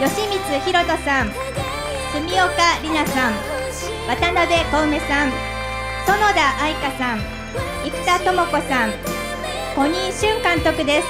吉光ひろさん住岡里奈さん渡辺小梅さん園田愛香さん生田智子さん小仁俊監督です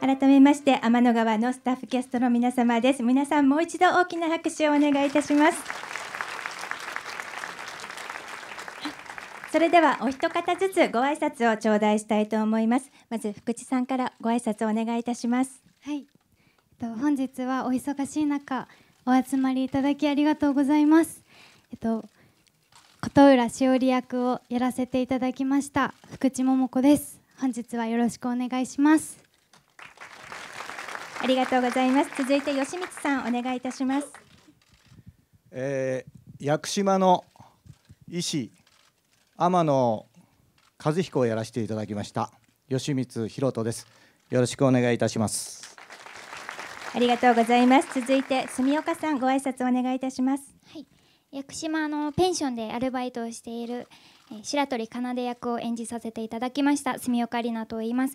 改めまして天の川のスタッフキャストの皆様です皆さんもう一度大きな拍手をお願いいたしますそれではお一方ずつご挨拶を頂戴したいと思いますまず福地さんからご挨拶をお願いいたしますはい本日はお忙しい中お集まりいただきありがとうございますえっと琴浦しおり役をやらせていただきました福地桃子です本日はよろしくお願いしますありがとうございます続いて吉光さんお願いいたします、えー、屋久島の医師天野和彦をやらせていただきました吉光博人ですよろしくお願いいたしますありがとうございます続いて住岡さんご挨拶お願いいたしますはい屋久島のペンションでアルバイトをしている白鳥奏役を演じさせていただきました住岡里奈と言います、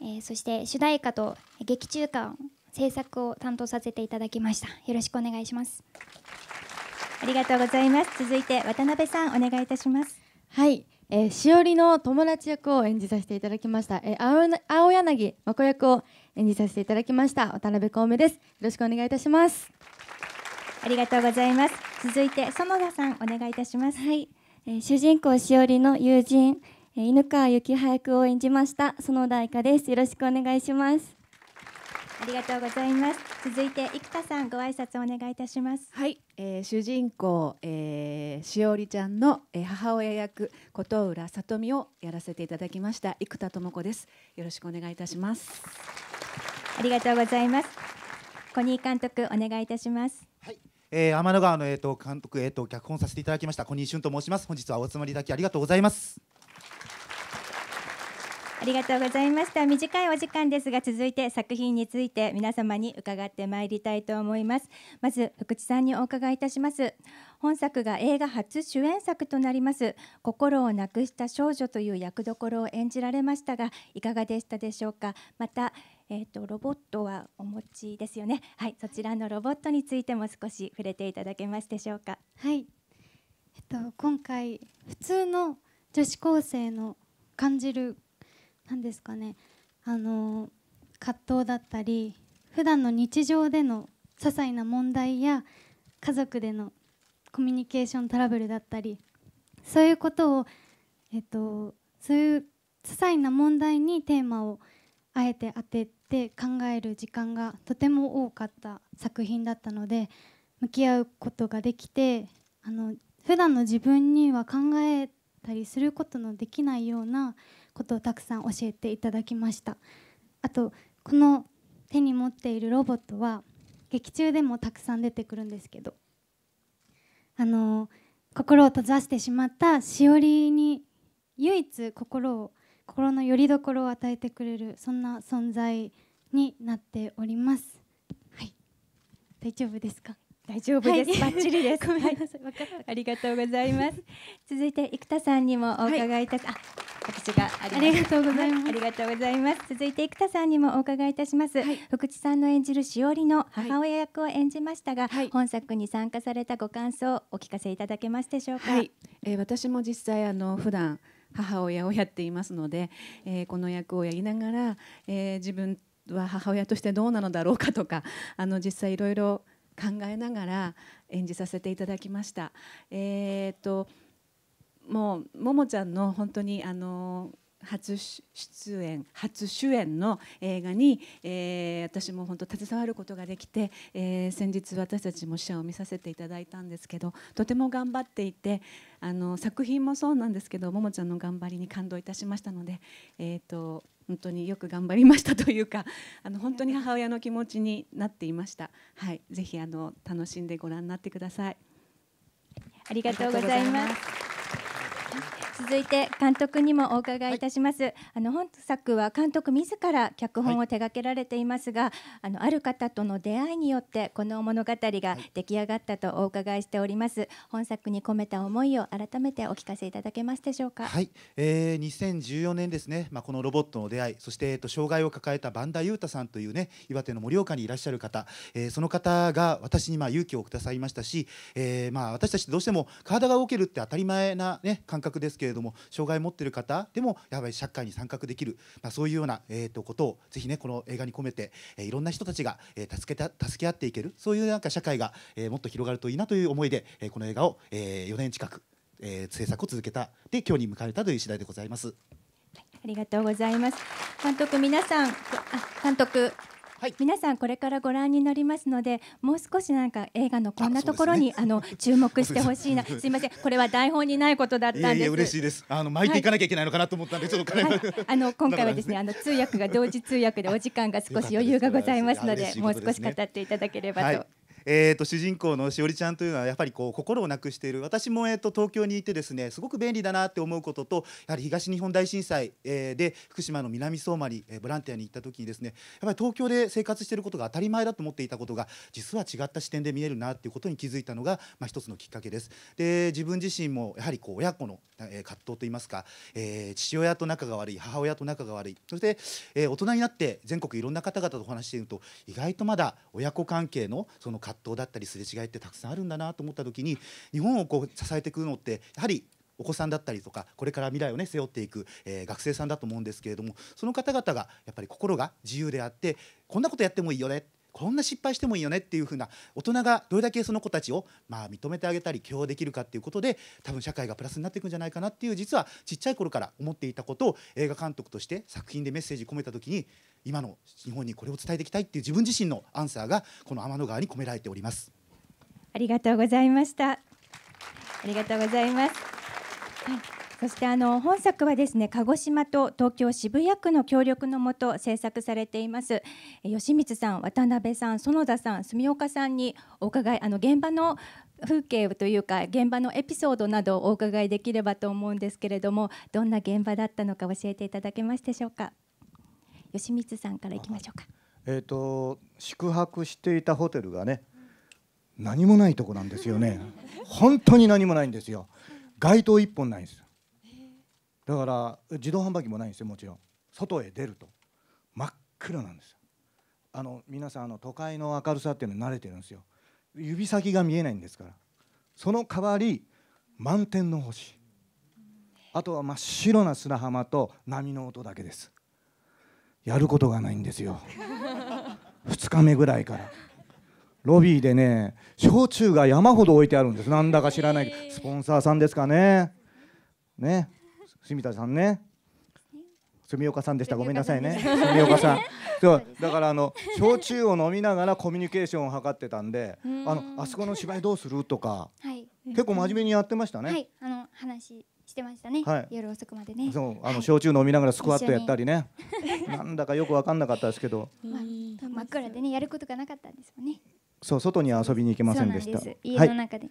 えー、そして主題歌と劇中歌を制作を担当させていただきましたよろしくお願いしますありがとうございます続いて渡辺さんお願いいたしますはい、えー、しおりの友達役を演じさせていただきました、えー、青柳ま子役を演じさせていただきました渡辺幸梅ですよろしくお願いいたしますありがとうございます続いて園田さんお願いいたしますはい、えー、主人公しおりの友人、えー、犬川幸葉役を演じました園田愛香ですよろしくお願いしますありがとうございます続いて生田さんご挨拶お願いいたしますはい、えー、主人公、えー、しおりちゃんの、えー、母親役琴浦さとみをやらせていただきました生田智子ですよろしくお願いいたしますありがとうございます小ニ監督お願いいたしますはい、えー、天の川のえっ、ー、と監督えっ、ー、と脚本させていただきました小ニー俊と申します本日はお集まりいただきありがとうございますありがとうございました短いお時間ですが続いて作品について皆様に伺ってまいりたいと思いますまず福地さんにお伺いいたします本作が映画初主演作となります心をなくした少女という役どころを演じられましたがいかがでしたでしょうかまたえーとロボットはお持ちですよねはいそちらのロボットについても少し触れていただけますでしょうかはい、えっと、今回普通の女子高生の感じる何ですかねあの葛藤だったり普段の日常での些細な問題や家族でのコミュニケーショントラブルだったりそういうことを、えっと、そういう些細な問題にテーマをあえて当てて考える時間がとても多かった作品だったので向き合うことができてあの普段の自分には考えたりすることのできないようなことをたくさん教えていただきましたあとこの手に持っているロボットは劇中でもたくさん出てくるんですけどあの心を閉ざしてしまったしおりに唯一心を心の拠り所を与えてくれるそんな存在になっております。はい、大丈夫ですか。大丈夫です。はい、バッチリです。ごめんなさい。はい、ありがとうございます。続いて生田さんにもお伺いいたし、はい、あ。形があります。ありがとうございます。ありがとうございます。続いて生田さんにもお伺いいたします。はい、福地さんの演じるしおりの母親役を演じましたが、はい、本作に参加されたご感想をお聞かせいただけますでしょうか。はい、えー、私も実際あの普段母親をやっていますので、えー、この役をやりながら、えー、自分は母親としてどうなのだろうかとか あの実際いろいろ考えながら演じさせていただきました。えーと、ともうももちゃんの本当にあの初出演初主演の映画に、えー、私も本当携わることができて、えー、先日私たちも試写を見させていただいたんですけどとても頑張っていてあの作品もそうなんですけどももちゃんの頑張りに感動いたしましたので、えーと、本当によく頑張りましたというか あの本当に母親の気持ちになっていました。はい、ぜひあの楽しんでご覧になってくださいありがとうございます続いて監督にもお伺いいたします、はい、あの本作は監督自ら脚本を手掛けられていますが、はい、あのある方との出会いによってこの物語が出来上がったとお伺いしております、はい、本作に込めた思いを改めてお聞かせいただけますでしょうかはい、えー、2014年ですねまあこのロボットの出会いそして、えー、と障害を抱えたバンダユータさんというね岩手の盛岡にいらっしゃる方、えー、その方が私にまあ勇気をくださいましたし、えー、まあ私たちどうしても体が動けるって当たり前なね感覚ですけどれども障害を持っている方でもやはり社会に参画できる、まあ、そういうような、えー、とことをぜひねこの映画に込めて、えー、いろんな人たちが、えー、助けた助け合っていけるそういうなんか社会が、えー、もっと広がるといいなという思いで、えー、この映画を、えー、4年近く、えー、制作を続けたで今日に迎えたという次第でございます。ありがとうございます。監督皆さん、あ監督はい、皆さんこれからご覧になりますのでもう少しなんか映画のこんなところにあ、ね、あの注目してほしいなすいませんこれは台本にないことだったんです嬉しいですあの巻いていかなきゃいけないのかなと思ったんでちょっと、はいあの今回はですね、ね、あの通訳が同時通訳でお時間が少し余裕がございますのでもう少し語っていただければとえーと、主人公のしおりちゃんというのはやっぱりこう心をなくしている私も、えーと、と東京にいてですねすごく便利だなって思うこととやはり東日本大震災、えー、で福島の南相馬に、えー、ボランティアに行った時にですねやっぱり東京で生活していることが当たり前だと思っていたことが実は違った視点で見えるなっていうことに気づいたのが、まあ、一つのきっかけです。で自分自身もやはりこう親子の葛藤といいますか、えー、父親と仲が悪い母親と仲が悪いそして、えー、大人になって全国いろんな方々とお話していると意外とまだ親子関係のその葛藤だったりすれ違いってたくさんあるんだなと思った時に日本をこう支えてくるのってやはりお子さんだったりとかこれから未来をね背負っていく、えー、学生さんだと思うんですけれどもその方々がやっぱり心が自由であってこんなことやってもいいよねこんな失敗してもいいよねっていうふうな大人がどれだけその子たちをまあ認めてあげたり許容できるかっていうことで多分社会がプラスになっていくんじゃないかなっていう実はちっちゃい頃から思っていたことを映画監督として作品でメッセージ込めた時に今の日本にこれを伝えていきたいっていう自分自身のアンサーがこの天の川に込められております。ありがとうございました。ありがとうございます。はいそしてあの本作はですね鹿児島と東京渋谷区の協力のもと制作されています吉光さん渡辺さん園田さん住岡さんにお伺いあの現場の風景というか現場のエピソードなどをお伺いできればと思うんですけれどもどんな現場だったのか教えていただけますでしょうか吉光さんからいきましょうか、えーと、宿泊していたホテルがね何もないとこなんですよね本当に何もないんですよ街灯一本ないんですだから自動販売機もないんですよもちろん外へ出ると真っ暗なんですよあの皆さんあの都会の明るさっていうのに慣れてるんですよ指先が見えないんですからその代わり満天の星あとは真っ白な砂浜と波の音だけですやることがないんですよ2 日目ぐらいからロビーでね焼酎が山ほど置いてあるんですなんだか知らないけどスポンサーさんですかねね住田さんね住岡さんでしたごめんなさいね住岡さん そうだからあの焼酎を飲みながらコミュニケーションを図ってたんであのあそこの芝居どうするとか、はい、結構真面目にやってましたね、はい、あの話してましたね、はい、夜遅くまでねそうあの焼酎飲みながらスクワットやったりねなんだかよく分かんなかったですけど、まあ、真っ暗でねやることがなかったんですよねそう外に遊びに行けませんでした家の中で、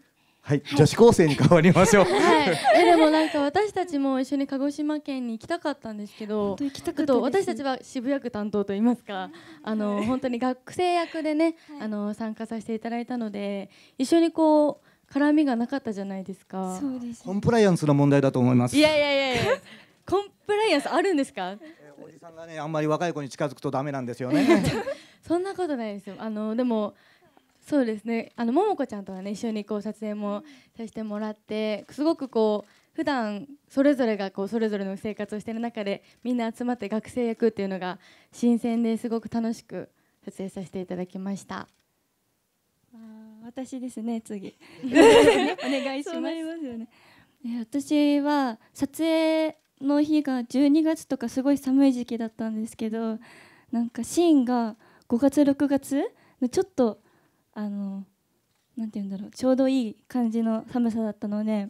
はい、女子高生に変わりましょう。はい、えでもなんか私たちも一緒に鹿児島県に行きたかったんですけど、行きたかっと私たちは渋谷区担当と言いますか、あの本当に学生役でね、あの参加させていただいたので、一緒にこう絡みがなかったじゃないですか。そうです、ね、コンプライアンスの問題だと思います。いやいやいやいや、コンプライアンスあるんですか？おじさんがねあんまり若い子に近づくとダメなんですよね。そんなことないですよ。あのでも。そうですねあのももこちゃんとはね一緒にこう撮影もさせてもらってすごくこう普段それぞれがこうそれぞれの生活をしてる中でみんな集まって学生役っていうのが新鮮ですごく楽しく撮影させていただきました。私ですね次 お願いします、ね、私は撮影の日が12月とかすごい寒い時期だったんですけどなんかシーンが5月6月のちょっとあのなて言うんだろうちょうどいい感じの寒さだったので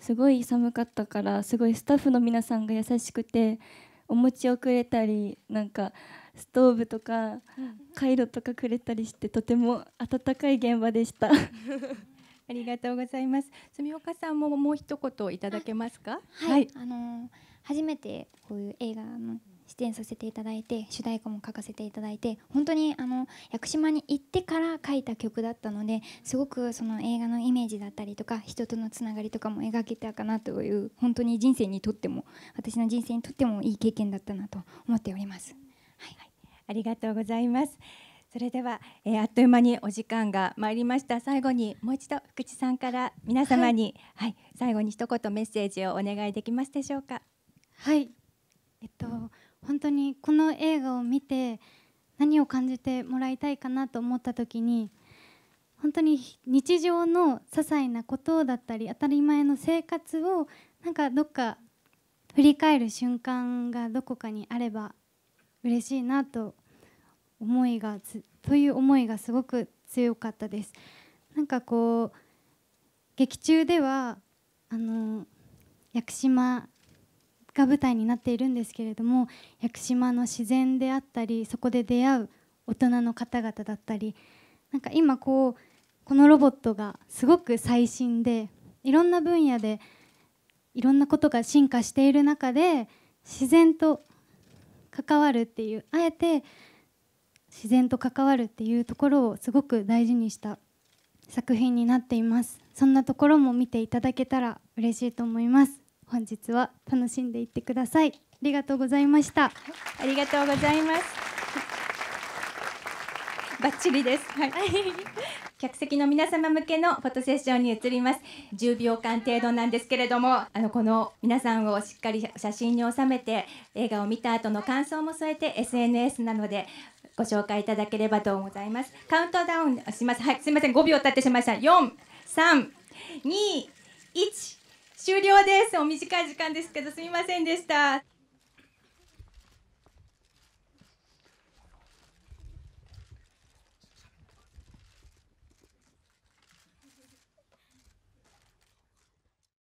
すごい寒かったからすごいスタッフの皆さんが優しくてお餅をくれたりなんかストーブとかカイロとかくれたりしてとても温かい現場でした ありがとうございます住岡さんももう一言いただけますかはい、はい、あのー、初めてこういう映画の出演させていただいて主題歌も書かせていただいて本当にあの屋久島に行ってから書いた曲だったのですごくその映画のイメージだったりとか人とのつながりとかも描けたかなという本当に人生にとっても私の人生にとってもいい経験だったなと思っております。はい、ありがとうございます。それでは、えー、あっという間にお時間が参りました。最後にもう一度福地さんから皆様に、はい、はい、最後に一言メッセージをお願いできますでしょうか。はい、えっと本当にこの映画を見て何を感じてもらいたいかなと思った時に本当に日常の些細なことだったり当たり前の生活をなんかどっか振り返る瞬間がどこかにあれば嬉しいなと思いがという思いがすごく強かったです。なんかこう劇中ではあの屋久島が舞台になっているんですけれども屋久島の自然であったりそこで出会う大人の方々だったりなんか今こうこのロボットがすごく最新でいろんな分野でいろんなことが進化している中で自然と関わるっていうあえて自然と関わるっていうところをすごく大事にした作品になっていますそんなところも見ていただけたら嬉しいと思います本日は楽しんでいってくださいありがとうございましたありがとうございますバッチリですはい 客席の皆様向けのフォトセッションに移ります10秒間程度なんですけれどもあのこの皆さんをしっかり写真に収めて映画を見た後の感想も添えて SNS なのでご紹介いただければと思いますカウントダウンしますはいすみません5秒経ってしまいました4 3 2 1終了ですお短い時間ですけどすみませんでした